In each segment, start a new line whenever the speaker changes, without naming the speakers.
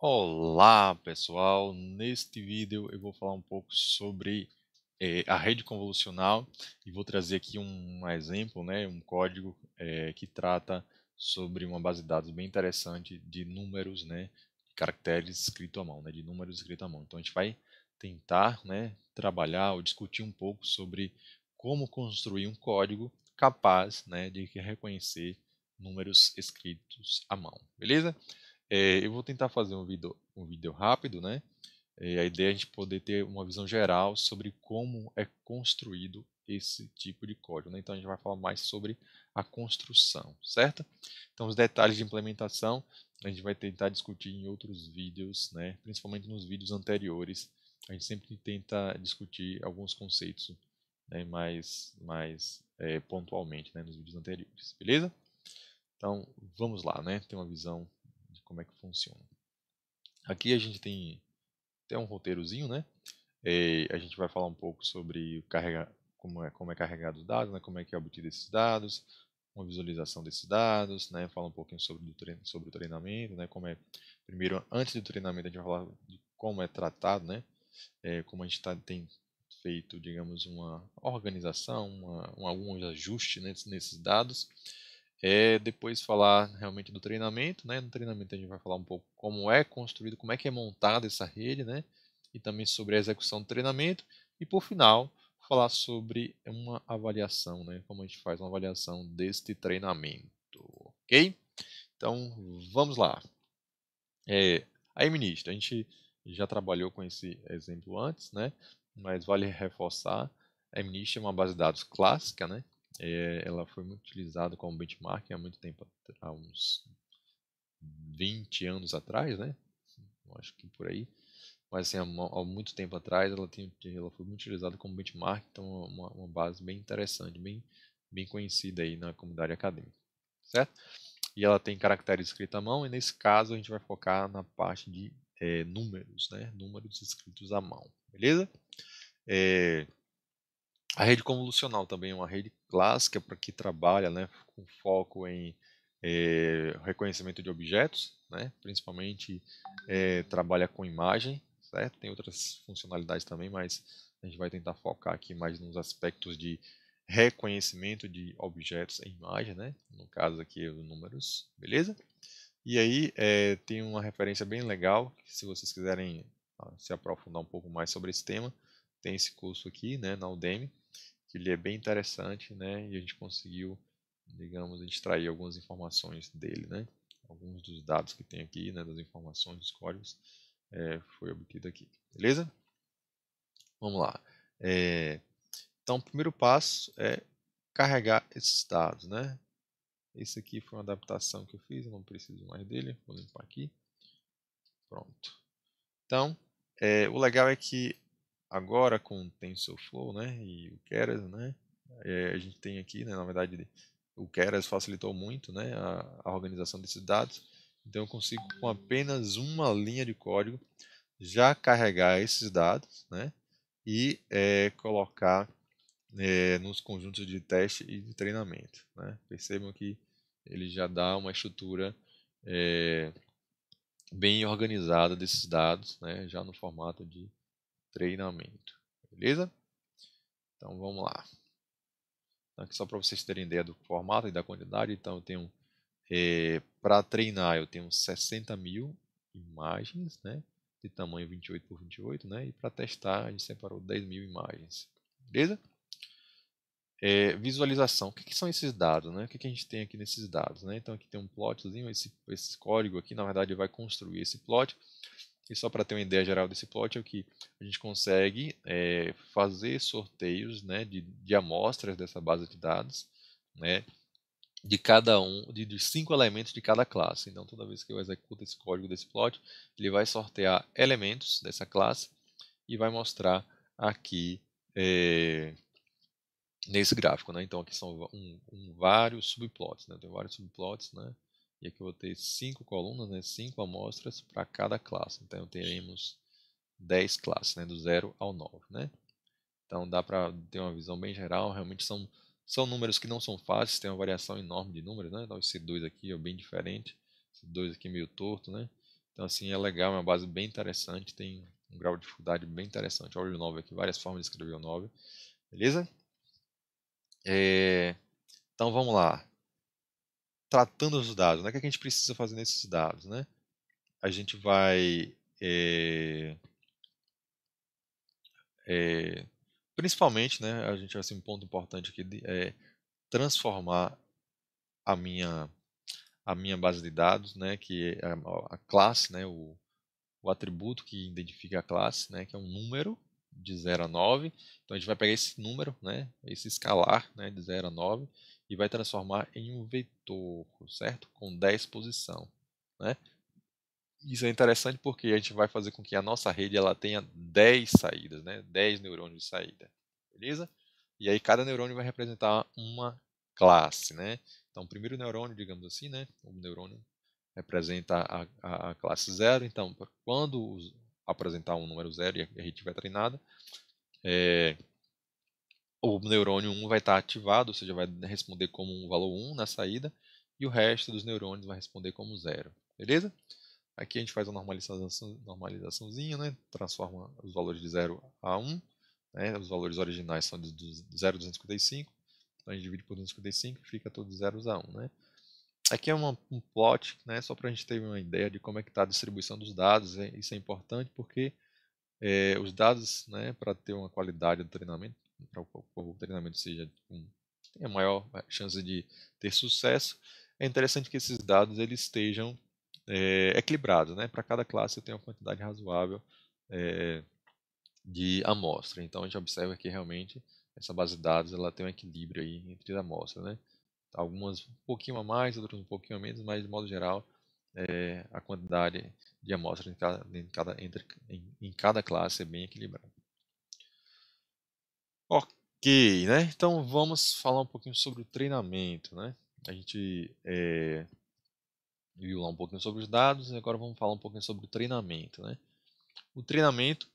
Olá pessoal, neste vídeo eu vou falar um pouco sobre eh, a rede convolucional e vou trazer aqui um, um exemplo, né, um código eh, que trata sobre uma base de dados bem interessante de números, né, de caracteres escrito à mão, né, de números escrito à mão. Então a gente vai tentar, né, trabalhar ou discutir um pouco sobre como construir um código capaz, né, de reconhecer números escritos à mão, beleza? É, eu vou tentar fazer um vídeo, um vídeo rápido, né? É, a ideia é a gente poder ter uma visão geral sobre como é construído esse tipo de código. Né? Então a gente vai falar mais sobre a construção, certo? Então os detalhes de implementação a gente vai tentar discutir em outros vídeos, né? principalmente nos vídeos anteriores. A gente sempre tenta discutir alguns conceitos né? mais, mais é, pontualmente né? nos vídeos anteriores, beleza? Então vamos lá, né? ter uma visão como é que funciona. Aqui a gente tem até um roteirozinho, né? Eh, a gente vai falar um pouco sobre carrega, como, é, como é carregado os dados, né? como é que é obtido esses dados, uma visualização desses dados, né? Fala um pouquinho sobre, treino, sobre o treinamento, né? Como é primeiro antes do treinamento a gente vai falar de como é tratado, né? É, como a gente tá, tem feito, digamos, uma organização, uma, um, algum ajuste né, nesses dados. É depois falar realmente do treinamento, né? No treinamento a gente vai falar um pouco como é construído, como é que é montada essa rede, né? E também sobre a execução do treinamento. E por final, falar sobre uma avaliação, né? Como a gente faz uma avaliação deste treinamento, ok? Então, vamos lá. É, aí, ministro, a gente já trabalhou com esse exemplo antes, né? Mas vale reforçar. A ministro é uma base de dados clássica, né? É, ela foi muito utilizada como benchmark há muito tempo, há uns 20 anos atrás, né? Acho que por aí. Mas assim, há muito tempo atrás ela, tem, ela foi muito utilizada como benchmark, então é uma, uma base bem interessante, bem, bem conhecida aí na comunidade acadêmica, certo? E ela tem caracteres escritos à mão, e nesse caso a gente vai focar na parte de é, números, né? Números escritos à mão, beleza? É, a rede convolucional também é uma rede clássica para que trabalha né, com foco em é, reconhecimento de objetos, né, principalmente é, trabalha com imagem, certo? Tem outras funcionalidades também, mas a gente vai tentar focar aqui mais nos aspectos de reconhecimento de objetos em imagem, né? No caso aqui, os números, beleza? E aí é, tem uma referência bem legal, se vocês quiserem ah, se aprofundar um pouco mais sobre esse tema, tem esse curso aqui, né, na Udemy, que ele é bem interessante, né? E a gente conseguiu, digamos, extrair algumas informações dele, né? Alguns dos dados que tem aqui, né? Das informações, dos códigos, é, foi obtido aqui, beleza? Vamos lá. É, então, o primeiro passo é carregar esses dados, né? Esse aqui foi uma adaptação que eu fiz, eu não preciso mais dele, vou limpar aqui. Pronto. Então, é, o legal é que agora com o TensorFlow né, e o Keras, né, é, a gente tem aqui, né, na verdade, o Keras facilitou muito né, a, a organização desses dados. Então, eu consigo, com apenas uma linha de código, já carregar esses dados né, e é, colocar é, nos conjuntos de teste e de treinamento. Né. Percebam que ele já dá uma estrutura é, bem organizada desses dados, né, já no formato de treinamento. Beleza? Então vamos lá. Então, aqui só para vocês terem ideia do formato e da quantidade, então eu tenho é, para treinar eu tenho 60 mil imagens, né, de tamanho 28 por 28, né, e para testar a gente separou 10 mil imagens, beleza? É, visualização, o que, que, são esses dados, né? O que, que, a gente tem aqui nesses dados, né? Então aqui tem um plotzinho, esse, esse código aqui na verdade vai construir esse plot e só para ter uma ideia geral desse plot, é o que a gente consegue é, fazer sorteios né, de, de amostras dessa base de dados, né, de cada um, de, de, cinco elementos de cada classe. Então, toda vez que eu executo esse código desse plot, ele vai sortear elementos dessa classe e vai mostrar aqui é, nesse gráfico. Né? Então, aqui são um, um vários subplots, né? tem vários subplots, né? E aqui eu vou ter cinco colunas, né, cinco amostras para cada classe. Então teremos 10 classes, né, do 0 ao 9. Né? Então dá para ter uma visão bem geral, realmente são, são números que não são fáceis, tem uma variação enorme de números. Né? Então esse 2 aqui é bem diferente, esse 2 aqui é meio torto. Né? Então assim, é legal, é uma base bem interessante, tem um grau de dificuldade bem interessante. Olha o 9 aqui, várias formas de escrever o 9. Beleza? É... Então vamos lá tratando os dados, né? O que, é que a gente precisa fazer nesses dados, né? A gente vai é, é, principalmente, né? A gente assim um ponto importante aqui é transformar a minha a minha base de dados, né? Que é a, a classe, né? O, o atributo que identifica a classe, né? Que é um número de 0 a 9. Então a gente vai pegar esse número, né? Esse escalar, né? De 0 a 9 e vai transformar em um vetor, certo? Com 10 posição, né? Isso é interessante porque a gente vai fazer com que a nossa rede ela tenha 10 saídas, né? 10 neurônios de saída, beleza? E aí cada neurônio vai representar uma classe, né? Então, o primeiro neurônio, digamos assim, né? O neurônio representa a, a classe zero. Então, quando apresentar um número zero e a rede estiver treinada, é, o neurônio 1 vai estar ativado, ou seja, vai responder como um valor 1 na saída, e o resto dos neurônios vai responder como 0. Beleza? Aqui a gente faz uma normalização, normalizaçãozinha, né? transforma os valores de 0 a 1. Né? Os valores originais são de 0,255. Então a gente divide por 255 e fica todos 0 a 1. Né? Aqui é uma, um plot, né? só para a gente ter uma ideia de como é que está a distribuição dos dados. É, isso é importante porque é, os dados, né, para ter uma qualidade do treinamento, para o treinamento seja tipo, tenha maior chance de ter sucesso, é interessante que esses dados eles estejam é, equilibrados, né? Para cada classe eu tenho uma quantidade razoável é, de amostra. Então a gente observa que realmente essa base de dados ela tem um equilíbrio aí entre as amostras, né? Algumas um pouquinho a mais, outras um pouquinho a menos, mas de modo geral é, a quantidade de amostras em cada, em cada, entre, em, em cada classe é bem equilibrada. Ok, né? Então vamos falar um pouquinho sobre o treinamento, né? A gente é, viu lá um pouquinho sobre os dados e agora vamos falar um pouquinho sobre o treinamento, né? O treinamento,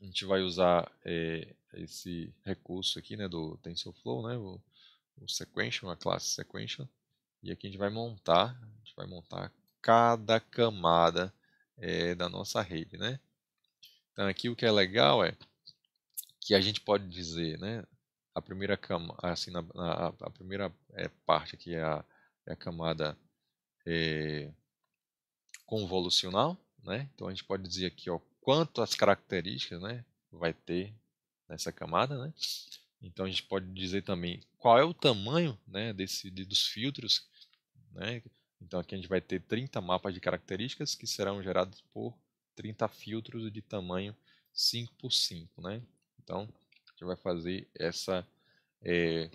a gente vai usar é, esse recurso aqui, né, do TensorFlow, né, o, o Sequential, a classe Sequential, e aqui a gente vai montar, a gente vai montar cada camada é, da nossa rede, né? Então aqui o que é legal é que a gente pode dizer, né? A primeira cama, assim, na, na a primeira é, parte aqui é a, é a camada é, convolucional, né? Então a gente pode dizer aqui, ó, quantas características, né? Vai ter nessa camada, né? Então a gente pode dizer também qual é o tamanho, né? Desse dos filtros, né? Então aqui a gente vai ter 30 mapas de características que serão gerados por 30 filtros de tamanho 5 por 5, né? Então, a gente vai fazer essa, é,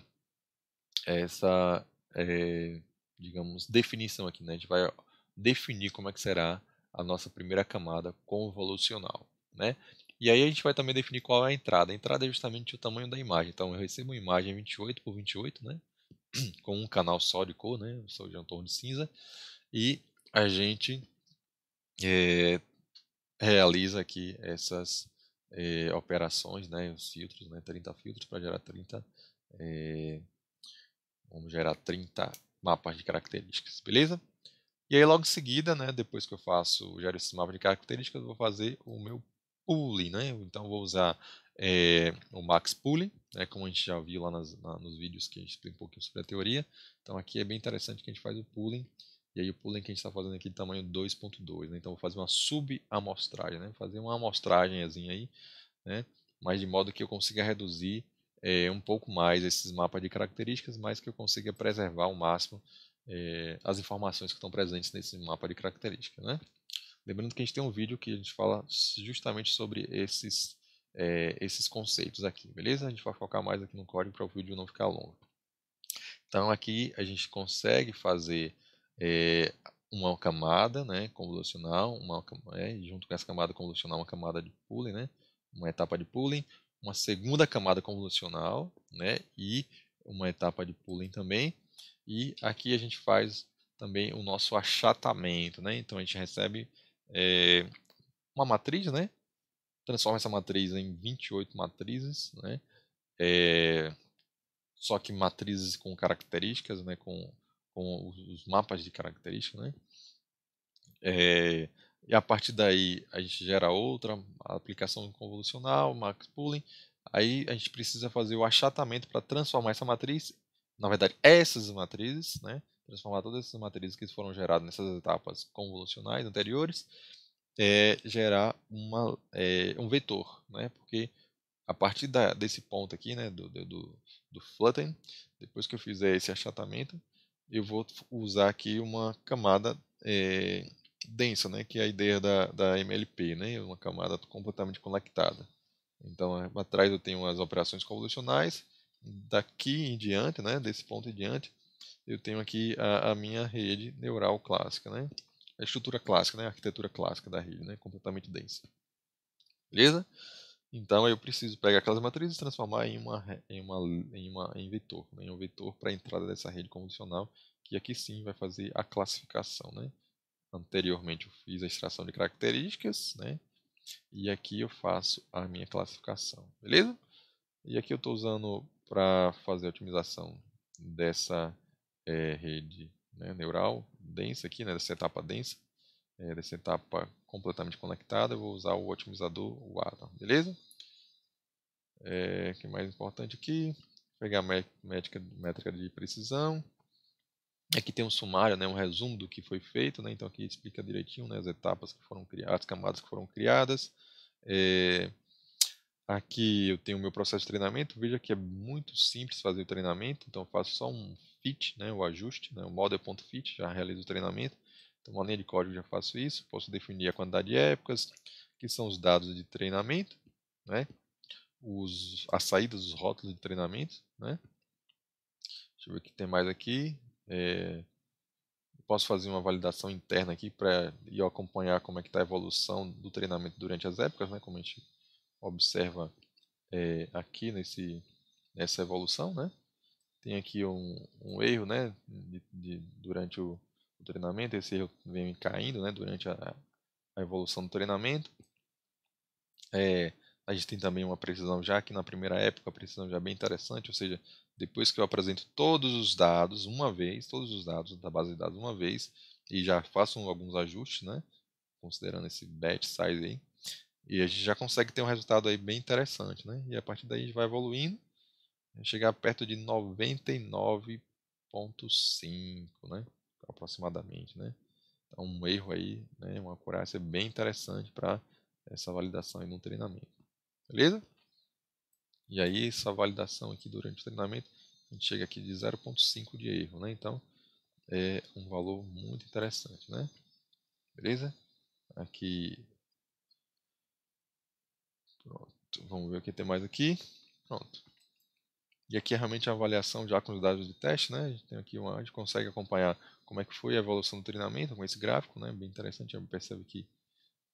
essa é, digamos, definição aqui. Né? A gente vai definir como é que será a nossa primeira camada convolucional. Né? E aí a gente vai também definir qual é a entrada. A entrada é justamente o tamanho da imagem. Então, eu recebo uma imagem 28 por 28, né? com um canal só de cor, né? só de um tom de cinza. E a gente é, realiza aqui essas é, operações, né, os filtros, né, 30 filtros para gerar 30, é, eh, vamos gerar 30 mapas de características, beleza? E aí logo em seguida, né, depois que eu faço, gero esse mapa de características, eu vou fazer o meu pooling, né? Então vou usar é, o max pooling, né, como a gente já viu lá nas, na, nos vídeos que a gente explica um pouquinho sobre a teoria. Então aqui é bem interessante que a gente faz o pooling e aí o pooling que a gente está fazendo aqui de tamanho 2.2, né? Então vou fazer uma sub né? Vou fazer uma amostragemzinha aí, né? Mas de modo que eu consiga reduzir é, um pouco mais esses mapas de características, mas que eu consiga preservar ao máximo é, as informações que estão presentes nesse mapa de características, né? Lembrando que a gente tem um vídeo que a gente fala justamente sobre esses, é, esses conceitos aqui, beleza? A gente vai focar mais aqui no código para o vídeo não ficar longo. Então aqui a gente consegue fazer é, uma camada né, convolucional, uma, é, junto com essa camada convolucional, uma camada de pooling, né, uma etapa de pooling, uma segunda camada convolucional né, e uma etapa de pooling também. E aqui a gente faz também o nosso achatamento. Né? Então a gente recebe é, uma matriz, né? transforma essa matriz em 28 matrizes, né? É, só que matrizes com características, né? com com os mapas de característica, né? É, e a partir daí a gente gera outra aplicação convolucional, max pooling. Aí a gente precisa fazer o achatamento para transformar essa matriz, na verdade essas matrizes, né? Transformar todas essas matrizes que foram geradas nessas etapas convolucionais anteriores, é, gerar uma, é, um vetor, né? Porque a partir da, desse ponto aqui, né, do, do, do flatten, depois que eu fizer esse achatamento, eu vou usar aqui uma camada é, densa, né, que é a ideia da, da MLP, né, uma camada completamente conectada. Então, atrás eu tenho as operações convolucionais, daqui em diante, né, desse ponto em diante, eu tenho aqui a, a minha rede neural clássica, né, a estrutura clássica, né, a arquitetura clássica da rede, né, completamente densa. Beleza? Então eu preciso pegar aquelas matrizes e transformar em uma em uma em uma em vetor, né? em um vetor para a entrada dessa rede condicional, que aqui sim vai fazer a classificação, né? Anteriormente eu fiz a extração de características, né? E aqui eu faço a minha classificação, beleza? E aqui eu estou usando para fazer a otimização dessa é, rede né, neural densa aqui, né, dessa etapa densa, é, dessa etapa completamente conectada, eu vou usar o otimizador, o Atom, beleza? É, que mais importante aqui, pegar a métrica, métrica de precisão. Aqui tem um sumário, né, um resumo do que foi feito, né, então aqui explica direitinho né, as etapas que foram criadas, as camadas que foram criadas. É, aqui eu tenho o meu processo de treinamento, veja que é muito simples fazer o treinamento, então eu faço só um fit, né, o ajuste, né, o model.fit, é já realizo o treinamento. Então, uma linha de código já faço isso. Posso definir a quantidade de épocas, que são os dados de treinamento, né? os, as saídas dos rótulos de treinamento. Né? Deixa eu ver o que tem mais aqui. É, posso fazer uma validação interna aqui para eu acompanhar como é que está a evolução do treinamento durante as épocas, né? como a gente observa é, aqui nesse, nessa evolução. Né? Tem aqui um, um erro né? De, de, durante o do treinamento, esse erro vem caindo né, durante a, a evolução do treinamento. É, a gente tem também uma precisão já, que na primeira época a precisão já é bem interessante, ou seja, depois que eu apresento todos os dados uma vez, todos os dados da base de dados uma vez, e já faço alguns ajustes, né, considerando esse batch size aí, e a gente já consegue ter um resultado aí bem interessante, né, e a partir daí a gente vai evoluindo, chegar perto de 99.5, né, aproximadamente, né? Então, um erro aí, né? Uma acurácia bem interessante para essa validação aí no treinamento. Beleza? E aí, essa validação aqui durante o treinamento, a gente chega aqui de 0.5 de erro, né? Então, é um valor muito interessante, né? Beleza? Aqui. Pronto. Vamos ver o que tem mais aqui. Pronto. E aqui é realmente a avaliação já com os dados de teste, né? A gente tem aqui uma, a gente consegue acompanhar como é que foi a evolução do treinamento com esse gráfico, né? Bem interessante, a gente percebe que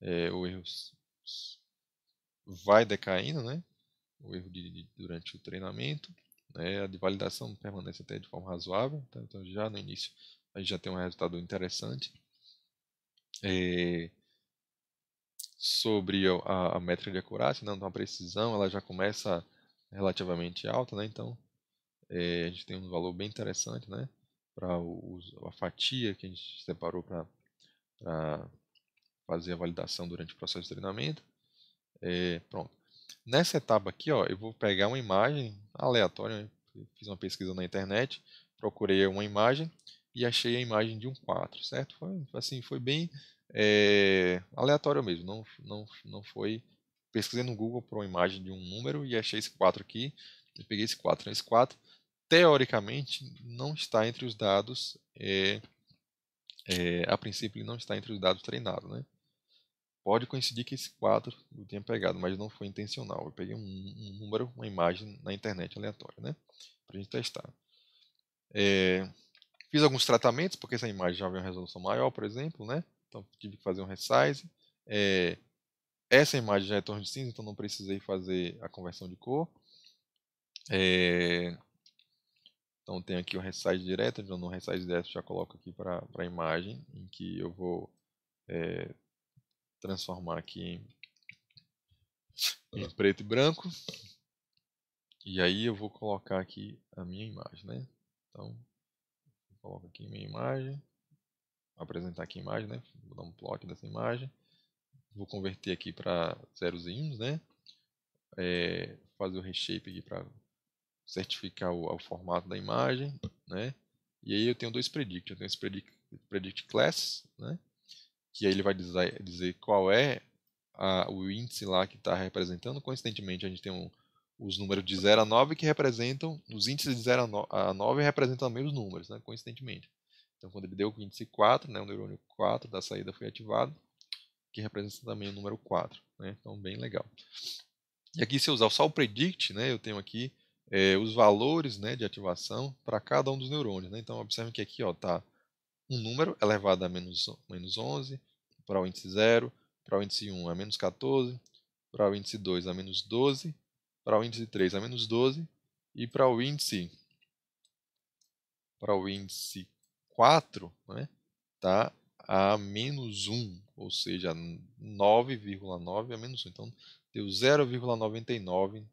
é, o erro vai decaindo, né? O erro de, de, durante o treinamento, né? A de validação permanece até de forma razoável, tá? então já no início a gente já tem um resultado interessante. É, sobre a, a, métrica de acurácia, né? então a precisão ela já começa relativamente alta, né? Então é, a gente tem um valor bem interessante, né? para a fatia que a gente separou para fazer a validação durante o processo de treinamento. É, pronto. Nessa etapa aqui, ó, eu vou pegar uma imagem aleatória, fiz uma pesquisa na internet, procurei uma imagem e achei a imagem de um 4, certo? Foi, assim, foi bem é, aleatório mesmo, não, não, não foi... Pesquisei no Google por uma imagem de um número e achei esse 4 aqui, eu peguei esse 4, esse 4 teoricamente, não está entre os dados, é, é, a princípio ele não está entre os dados treinados. Né? Pode coincidir que esse quadro eu tenha pegado, mas não foi intencional. Eu peguei um, um número, uma imagem na internet aleatória, né? para a gente testar. É, fiz alguns tratamentos, porque essa imagem já veio uma resolução maior, por exemplo, né? então tive que fazer um resize. É, essa imagem já é torno de cinza, então não precisei fazer a conversão de cor. É, então tem aqui o resize direto, então no resize direto já coloco aqui para a imagem, em que eu vou é, transformar aqui em, em preto e branco. E aí eu vou colocar aqui a minha imagem, né? Então, coloco aqui minha imagem, apresentar aqui a imagem, né? Vou dar um plot dessa imagem. Vou converter aqui para zerozinhos, né? É, fazer o reshape aqui para certificar o, o formato da imagem, né? E aí eu tenho dois predict, eu tenho esse predict, predict class, né? Que aí ele vai dizer, dizer qual é a, o índice lá que está representando. Coincidentemente, a gente tem um, os números de 0 a 9 que representam, os índices de 0 a 9, a 9 representam os mesmos números, né? coincidentemente. Então, quando ele deu o índice 4, né, o neurônio 4 da saída foi ativado, que representa também o número 4. Né? Então, bem legal. E aqui, se eu usar só o predict, né, eu tenho aqui é, os valores né, de ativação para cada um dos neurônios. Né? Então, observe que aqui está um número elevado a menos, menos 11, para o índice 0, para o índice 1 a menos 14, para o índice 2 a menos 12, para o índice 3 a menos 12 e para o índice para o índice 4 né, tá a menos 1, ou seja, 9,9 a menos 1. Então, deu 0,99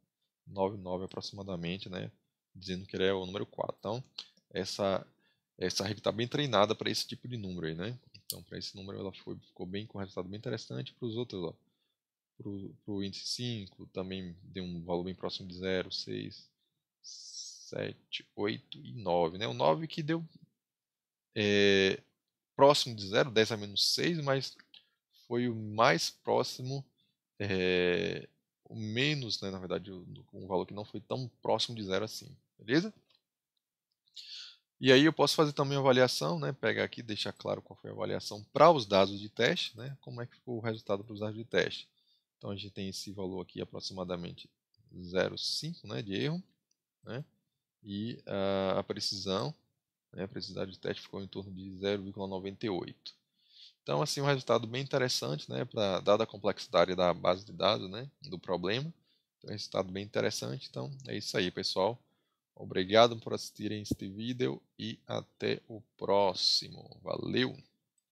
99 aproximadamente, né? Dizendo que ele é o número 4. Então, essa essa rede está bem treinada para esse tipo de número aí, né? Então, para esse número ela foi, ficou bem com um resultado bem interessante. Para os outros, para o índice 5 também deu um valor bem próximo de 0, 6, 7, 8 e 9, né? O 9 que deu é, próximo de 0, 10 a menos 6, mas foi o mais próximo é, menos, né, na verdade, um valor que não foi tão próximo de zero assim, beleza? E aí eu posso fazer também a avaliação, né, pegar aqui, deixar claro qual foi a avaliação para os dados de teste, né, como é que ficou o resultado para os dados de teste. Então a gente tem esse valor aqui aproximadamente 0,5 né, de erro, né, e ah, a, precisão, né, a precisão de teste ficou em torno de 0,98. Então, assim, um resultado bem interessante, né, para dada a complexidade da base de dados, né, do problema. Então, um resultado bem interessante. Então, é isso aí, pessoal. Obrigado por assistirem este vídeo e até o próximo. Valeu!